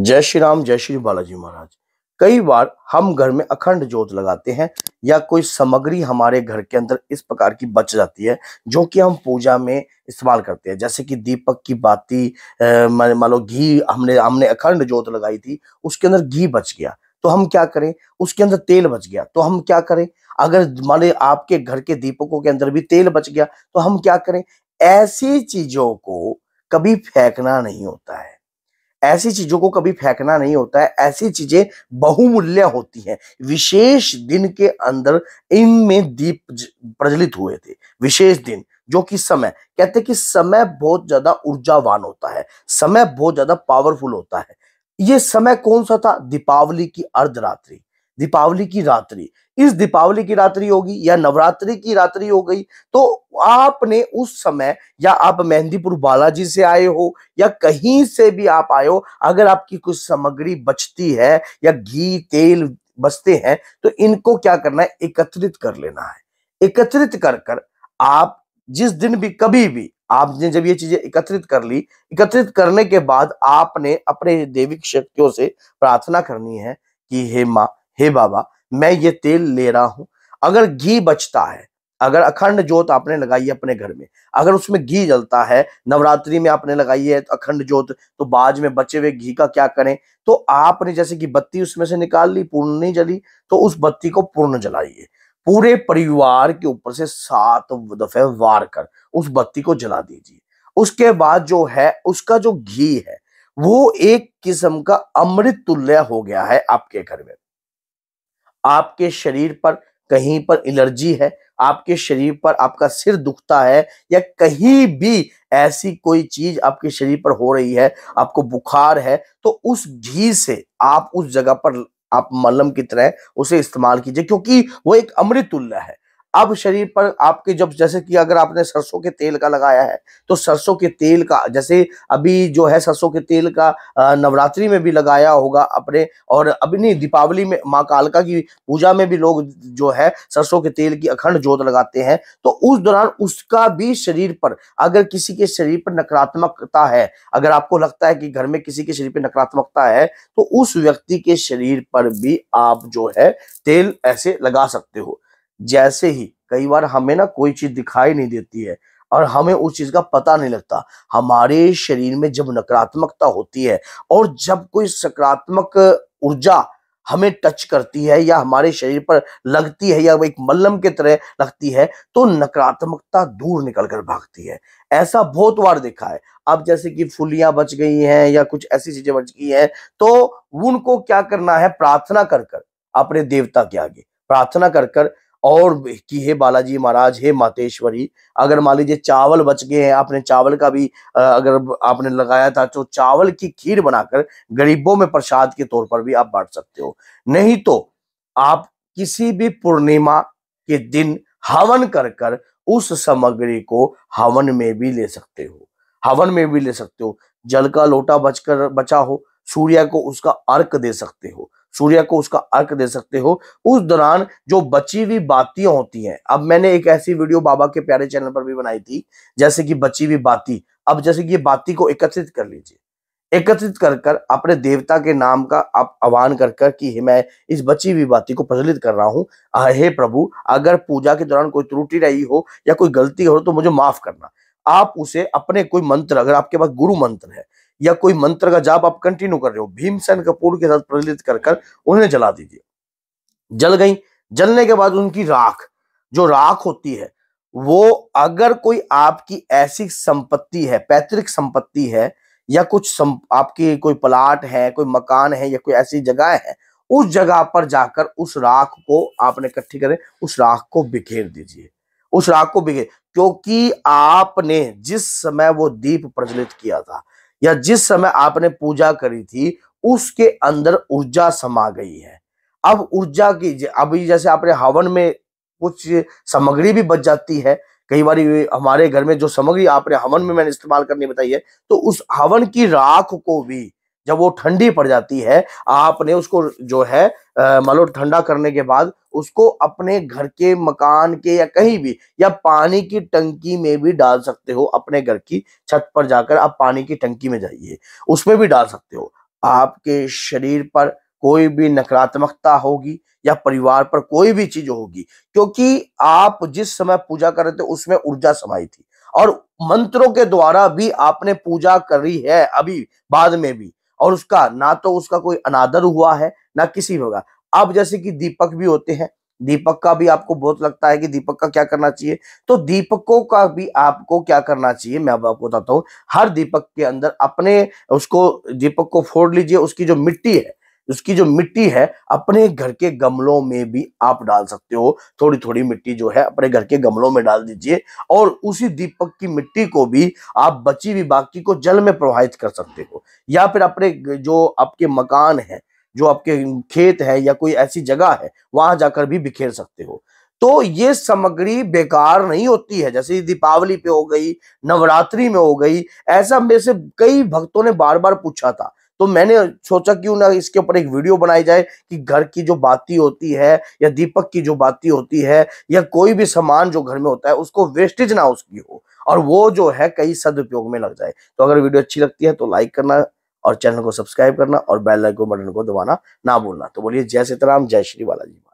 जय श्री राम जय श्री बालाजी महाराज कई बार हम घर में अखंड जोत लगाते हैं या कोई सामग्री हमारे घर के अंदर इस प्रकार की बच जाती है जो कि हम पूजा में इस्तेमाल करते हैं जैसे कि दीपक की बाती मान लो घी हमने हमने अखंड जोत लगाई थी उसके अंदर घी बच गया तो हम क्या करें उसके अंदर तेल बच गया तो हम क्या करें अगर मान आपके घर के दीपकों के अंदर भी तेल बच गया तो हम क्या करें ऐसी चीजों को कभी फेंकना नहीं होता है ऐसी चीजों को कभी फेंकना नहीं होता है ऐसी चीजें बहुमूल्य होती हैं विशेष दिन के अंदर इनमें दीप प्रज्वलित हुए थे विशेष दिन जो कि समय कहते कि समय बहुत ज्यादा ऊर्जावान होता है समय बहुत ज्यादा पावरफुल होता है ये समय कौन सा था दीपावली की अर्धरात्रि दीपावली की रात्रि इस दीपावली की रात्रि होगी या नवरात्रि की रात्रि हो गई तो आपने उस समय या आप मेहंदीपुर बालाजी से आए हो या कहीं से भी आप आए हो अगर आपकी कुछ सामग्री बचती है या घी तेल बचते हैं तो इनको क्या करना है एकत्रित कर लेना है एकत्रित कर कर आप जिस दिन भी कभी भी आपने जब ये चीजें एकत्रित कर ली एकत्रित करने के बाद आपने अपने देवी शक्तियों से प्रार्थना करनी है कि हे माँ हे बाबा मैं ये तेल ले रहा हूं अगर घी बचता है अगर अखंड जोत आपने लगाई है अपने घर में अगर उसमें घी जलता है नवरात्रि में आपने लगाई है तो अखंड जोत तो बाज में बचे हुए घी का क्या करें तो आपने जैसे कि बत्ती उसमें से निकाल ली पूर्ण नहीं जली तो उस बत्ती को पूर्ण जलाइए पूरे परिवार के ऊपर से सात दफे वार कर उस बत्ती को जला दीजिए उसके बाद जो है उसका जो घी है वो एक किस्म का अमृत तुल्य हो गया है आपके घर में आपके शरीर पर कहीं पर एलर्जी है आपके शरीर पर आपका सिर दुखता है या कहीं भी ऐसी कोई चीज आपके शरीर पर हो रही है आपको बुखार है तो उस घी से आप उस जगह पर आप मलम की तरह उसे इस्तेमाल कीजिए क्योंकि वो एक अमृतुल्ला है अब शरीर पर आपके जब जैसे कि अगर आपने सरसों के तेल का लगाया है तो सरसों के तेल का जैसे अभी जो है सरसों के तेल का नवरात्रि में भी लगाया होगा अपने और अभी नहीं दीपावली में माँ कालका की पूजा में भी लोग जो है सरसों के तेल की अखंड जोत लगाते हैं तो उस दौरान उसका भी शरीर पर अगर किसी के शरीर पर नकारात्मकता है अगर आपको लगता है कि घर में किसी के शरीर पर नकारात्मकता है तो उस व्यक्ति के शरीर पर भी आप जो है तेल ऐसे लगा सकते हो जैसे ही कई बार हमें ना कोई चीज दिखाई नहीं देती है और हमें उस चीज का पता नहीं लगता हमारे शरीर में जब नकारात्मकता होती है और जब कोई सकारात्मक ऊर्जा हमें टच करती है या हमारे शरीर पर लगती है या एक मल्लम के तरह लगती है तो नकारात्मकता दूर निकल कर भागती है ऐसा बहुत बार देखा है अब जैसे कि फुलियां बच गई हैं या कुछ ऐसी चीजें बच गई हैं तो उनको क्या करना है प्रार्थना कर कर अपने देवता के आगे प्रार्थना कर कर और कि हे बालाजी महाराज हे मातेश्वरी अगर मान लीजिए चावल बच गए हैं आपने चावल का भी अगर आपने लगाया था तो चावल की खीर बनाकर गरीबों में प्रसाद के तौर पर भी आप बांट सकते हो नहीं तो आप किसी भी पूर्णिमा के दिन हवन कर कर उस सामग्री को हवन में भी ले सकते हो हवन में भी ले सकते हो जल का लोटा बचकर बचा हो सूर्य को उसका अर्क दे सकते हो सूर्य को उसका अर्क दे सकते हो उस दौरान जो बची हुई बातियां होती हैं अब मैंने एक ऐसी वीडियो बाबा के प्यारे चैनल पर भी बनाई थी जैसे कि बची हुई बाती अब जैसे कि ये बाती को एकत्रित कर लीजिए एकत्रित कर कर अपने देवता के नाम का आप आह्वान कर कर कि मैं इस बची हुई बाती को प्रचलित कर रहा हूँ हे प्रभु अगर पूजा के दौरान कोई त्रुटि रही हो या कोई गलती हो तो मुझे माफ करना आप उसे अपने कोई मंत्र अगर आपके पास गुरु मंत्र है या कोई मंत्र का जाप आप कंटिन्यू कर रहे हो भीमसेन कपूर के साथ प्रज्वलित कर कर उन्हें जला दीजिए जल गई जलने के बाद उनकी राख जो राख होती है वो अगर कोई आपकी ऐसी संपत्ति है पैतृक संपत्ति है या कुछ आपकी कोई प्लाट है कोई मकान है या कोई ऐसी जगह है उस जगह पर जाकर उस राख को आपने इकट्ठी करें उस राख को बिखेर दीजिए उस राख को बिखेर क्योंकि आपने जिस समय वो दीप प्रज्वलित किया था या जिस समय आपने पूजा करी थी उसके अंदर ऊर्जा समा गई है अब ऊर्जा की अभी जैसे आपने हवन में कुछ सामग्री भी बच जाती है कई बार हमारे घर में जो सामग्री आपने हवन में मैंने इस्तेमाल करनी बताई है तो उस हवन की राख को भी जब वो ठंडी पड़ जाती है आपने उसको जो है मान लो ठंडा करने के बाद उसको अपने घर के मकान के या कहीं भी या पानी की टंकी में भी डाल सकते हो अपने घर की छत पर जाकर आप पानी की टंकी में जाइए उसमें भी डाल सकते हो आपके शरीर पर कोई भी नकारात्मकता होगी या परिवार पर कोई भी चीज होगी क्योंकि आप जिस समय पूजा कर रहे थे उसमें ऊर्जा समाई थी और मंत्रों के द्वारा भी आपने पूजा करी है अभी बाद में भी और उसका ना तो उसका कोई अनादर हुआ है ना किसी होगा अब जैसे कि दीपक भी होते हैं दीपक का भी आपको बहुत लगता है कि दीपक का क्या करना चाहिए तो दीपकों का भी आपको क्या करना चाहिए मैं अब आपको बताता हूँ हर दीपक के अंदर अपने उसको दीपक को फोड़ लीजिए उसकी जो मिट्टी है इसकी जो मिट्टी है अपने घर के गमलों में भी आप डाल सकते हो थोड़ी थोड़ी मिट्टी जो है अपने घर के गमलों में डाल दीजिए और उसी दीपक की मिट्टी को भी आप बची हुई बाकी को जल में प्रवाहित कर सकते हो या फिर अपने जो आपके मकान है जो आपके खेत है या कोई ऐसी जगह है वहां जाकर भी बिखेर सकते हो तो ये सामग्री बेकार नहीं होती है जैसे दीपावली पे हो गई नवरात्रि में हो गई ऐसा मेरे से कई भक्तों ने बार बार पूछा था तो मैंने सोचा क्यों ना इसके ऊपर एक वीडियो बनाई जाए कि घर की जो बाती होती है या दीपक की जो बाती होती है या कोई भी सामान जो घर में होता है उसको वेस्टेज ना उसकी हो और वो जो है कई सदुपयोग में लग जाए तो अगर वीडियो अच्छी लगती है तो लाइक करना और चैनल को सब्सक्राइब करना और बेल आइकन बटन को दबाना ना भूलना तो बोलिए जय सीताराम जय श्री बालाजी